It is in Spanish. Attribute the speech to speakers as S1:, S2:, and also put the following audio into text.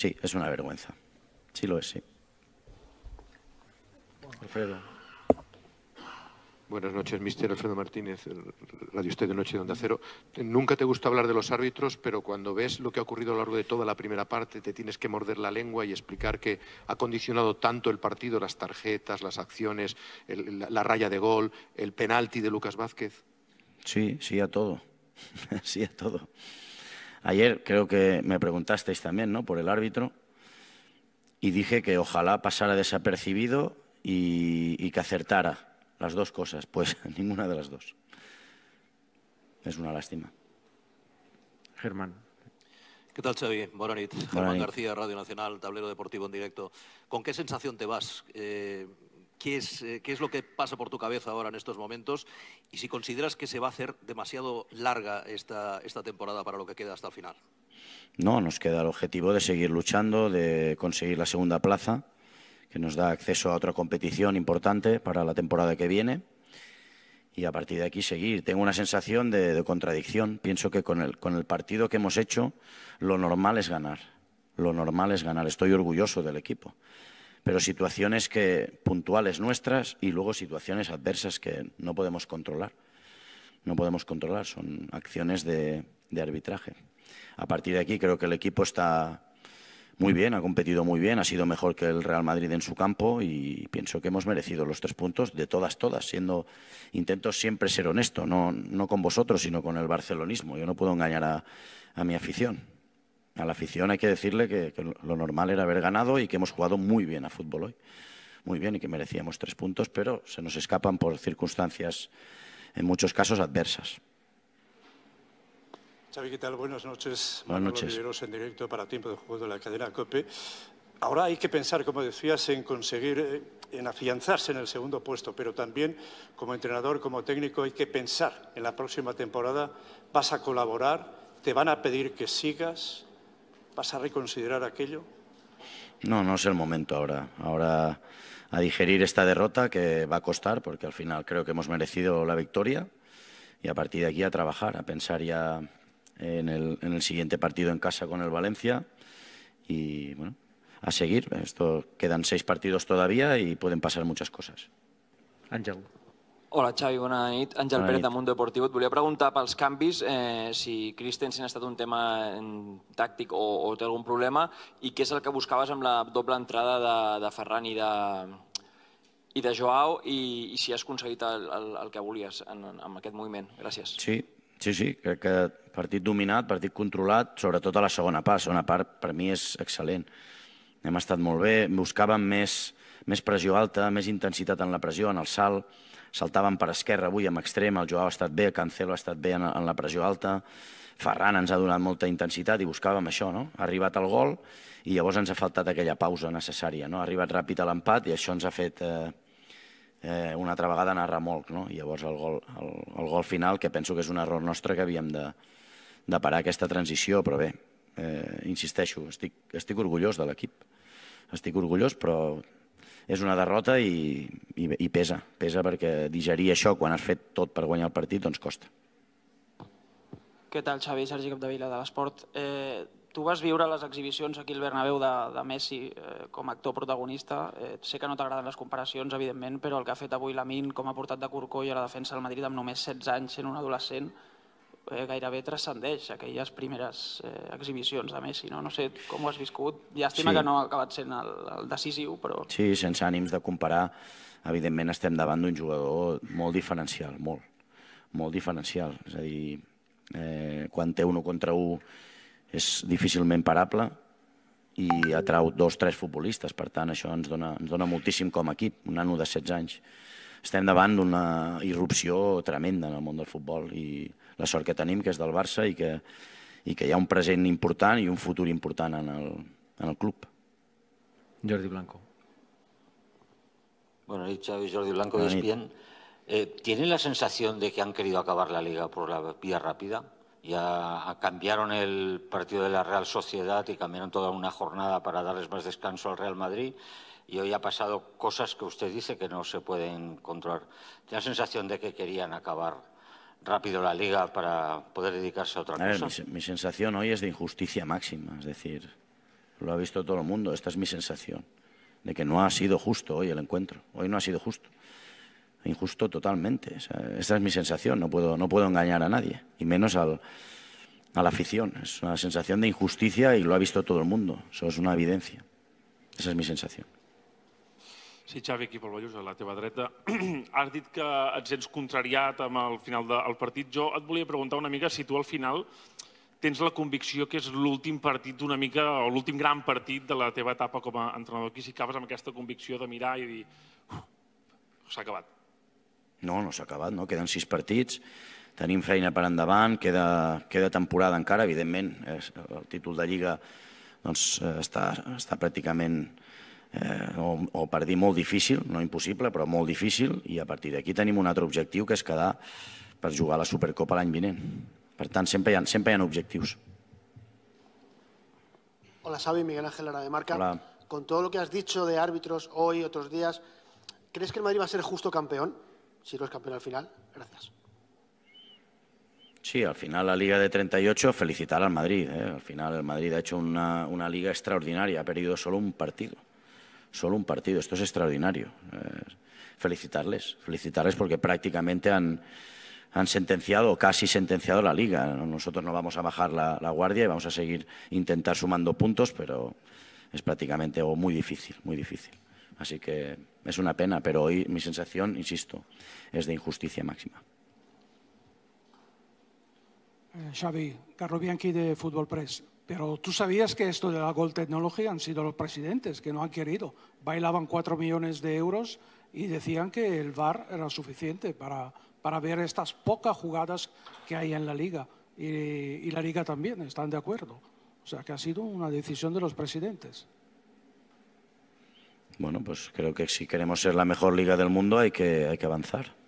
S1: Sí, es una vergüenza. Sí lo es, sí. Alfredo. Buenas noches, mister Alfredo Martínez, Radio Usted de Noche de Onda Cero. Nunca te gusta hablar de los árbitros, pero cuando ves lo que ha ocurrido a lo largo de toda la primera parte, te tienes que morder la lengua y explicar que ha condicionado tanto el partido, las tarjetas, las acciones, la, raya de gol, el penalti de Lucas Vázquez. Sí, sí a todo. sí a todo. Ayer creo que me preguntasteis también ¿no? por el árbitro y dije que ojalá pasara desapercibido y, que acertara las dos cosas. Pues ninguna de las dos. Es una lástima. Germán. ¿Qué tal, Xavi? Buenas noches. Germán García, Radio Nacional, Tablero Deportivo en directo. ¿Con qué sensación te vas? Eh, eh, qué es, lo que pasa por tu cabeza ahora en estos momentos y si consideras que se va a hacer demasiado larga esta, temporada para lo que queda hasta el final. No, nos queda el objetivo de seguir luchando, de conseguir la segunda plaza, que nos da acceso a otra competición importante para la temporada que viene. Y a partir de aquí seguir. Tengo una sensación de, contradicción. Pienso que con el, con el partido que hemos hecho, lo normal es ganar. Lo normal es ganar. Estoy orgulloso del equipo pero situaciones que, puntuales nuestras y luego situaciones adversas que no podemos controlar. No podemos controlar, son acciones de, arbitraje. A partir de aquí creo que el equipo está muy bien, ha competido muy bien, ha sido mejor que el Real Madrid en su campo y pienso que hemos merecido los tres puntos de todas, todas, siendo intento siempre ser honesto, no, no con vosotros, sino con el barcelonismo. Yo no puedo engañar a mi afición. A la afición hay que decirle que, lo normal era haber ganado y que hemos jugado muy bien a fútbol hoy. Muy bien y que merecíamos tres puntos, pero se nos escapan por circunstancias, en muchos casos, adversas. Xavi, ¿qué tal? Buenas noches. Buenas noches. en directo para Tiempo de Juego de la cadena COPE. Ahora hay que pensar, como decías, en conseguir, eh, en afianzarse en el segundo puesto, pero también como entrenador, como técnico, hay que pensar en la próxima temporada. ¿Vas a colaborar? ¿Te van a pedir que sigas? ¿Vas a reconsiderar aquello? No, no es el momento ahora. Ahora a digerir esta derrota que va a costar, porque al final creo que hemos merecido la victoria. Y a partir de aquí a trabajar, a pensar ya en el, siguiente partido en casa con el Valencia. Y bueno, a seguir. Esto, quedan seis partidos todavía y pueden pasar muchas cosas. Ángel. Hola Xavi, bona nit. Àngel bona Pérez nit. de Mundo Deportivo. Et volia preguntar pels canvis, eh, si Christensen ha estat un tema mm, tàctic o, o té algun problema, i què és el que buscaves amb la doble entrada de, de Ferran i de, i de Joao, i, i si has aconseguit el, el, el que volies en, en, aquest moviment. Gràcies. Sí, sí, sí, crec que partit dominat, partit controlat, sobretot a la segona part. La segona part per mi és excel·lent. Hem estat molt bé, buscàvem més, més pressió alta, més intensitat en la pressió, en el salt, saltaven per esquerra avui amb extrem, el Joao ha estat bé, el Cancelo ha estat bé en, en la pressió alta, Ferran ens ha donat molta intensitat i buscàvem això, no? Ha arribat al gol i llavors ens ha faltat aquella pausa necessària, no? Ha arribat ràpid a l'empat i això ens ha fet eh, eh, una altra vegada anar a remolc, no? I llavors el gol, el, el gol final, que penso que és un error nostre que havíem de, de parar aquesta transició, però bé, eh, insisteixo, estic, estic orgullós de l'equip. Estic orgullós, però és una derrota i, i, i pesa, pesa perquè digerir això quan has fet tot per guanyar el partit doncs costa. Què tal, Xavi? Sergi Capdevila, de l'Esport. Eh, tu vas viure les exhibicions aquí al Bernabéu de, de Messi eh, com a actor protagonista. Eh, sé que no t'agraden les comparacions, evidentment, però el que ha fet avui Lamin, com ha portat de Corcó i a la defensa del Madrid amb només 16 anys, sent un adolescent, eh, gairebé transcendeix aquelles primeres eh, exhibicions de Messi. No? no sé com ho has viscut. Llàstima sí. que no ha acabat sent el, el decisiu, però... Sí, sense ànims de comparar, evidentment estem davant d'un jugador molt diferencial, molt, molt diferencial. És a dir, eh, quan té un contra un és difícilment parable, i atrau dos, tres futbolistes. Per tant, això ens dona, ens dona moltíssim com a equip, un nano de 16 anys estem davant d'una irrupció tremenda en el món del futbol i la sort que tenim que és del Barça i que, i que hi ha un present important i un futur important en el, en el club. Jordi Blanco. Bueno, Xavi Jordi Blanco d'Espien. Eh, ¿Tienen la sensación de que han querido acabar la liga por la vía rápida? ya cambiaron el partido de la Real Sociedad y cambiaron toda una jornada para darles más descanso al Real Madrid y hoy ha pasado cosas que usted dice que no se pueden controlar. Tiene la sensación de que querían acabar rápido la liga para poder dedicarse a otra cosa. mi, sensación hoy es de injusticia máxima, es decir, lo ha visto todo el mundo, esta es mi sensación, de que no ha sido justo hoy el encuentro, hoy no ha sido justo. injusto totalmente. O sea, esa es mi sensación, no puedo, no puedo engañar a nadie, y menos al, a la afición. Es una sensación de injusticia y lo ha visto todo el mundo, eso és una evidència. Esa és mi sensació. Sí, Xavi, aquí pel Vallús, a la teva dreta. Has dit que et sents contrariat amb el final del partit. Jo et volia preguntar una mica si tu al final tens la convicció que és l'últim partit d'una mica, o l'últim gran partit de la teva etapa com a entrenador aquí, si acabes amb aquesta convicció de mirar i dir s'ha acabat, no, no s'ha acabat, no? queden sis partits, tenim feina per endavant, queda, queda temporada encara, evidentment, el títol de Lliga doncs, eh, està, està pràcticament, eh, o, o per dir molt difícil, no impossible, però molt difícil, i a partir d'aquí tenim un altre objectiu que és quedar per jugar a la Supercopa l'any vinent. Per tant, sempre hi ha, sempre hi ha objectius. Hola Xavi, Miguel Ángel Lara de Marca. Hola. Con todo lo que has dicho de árbitros hoy, otros días, ¿crees que el Madrid va a ser justo campeón? si campeón al final. Gracias. Sí, al final la Liga de 38, felicitar al Madrid. ¿eh? Al final el Madrid ha hecho una, liga extraordinaria, ha perdido solo un partido. Solo un partido, esto es extraordinario. Eh, felicitarles, felicitarles porque prácticamente han, han sentenciado, casi sentenciado la liga. Nosotros no vamos a bajar la, la guardia y vamos a seguir intentar sumando puntos, pero es prácticamente muy difícil, muy difícil. Así que es una pena, pero hoy mi sensación, insisto, es de injusticia máxima. Eh, Xavi, Carlos Bianchi de Fútbol Press. Pero tú sabías que esto de la Gold Technology han sido los presidentes que no han querido. Bailaban cuatro millones de euros y decían que el VAR era suficiente para, ver estas pocas jugadas que hay en la liga. y la liga también, están de acuerdo. O sea que ha sido una decisión de los presidentes bueno, pues creo que si queremos ser la mejor liga del mundo hay que, hay que avanzar.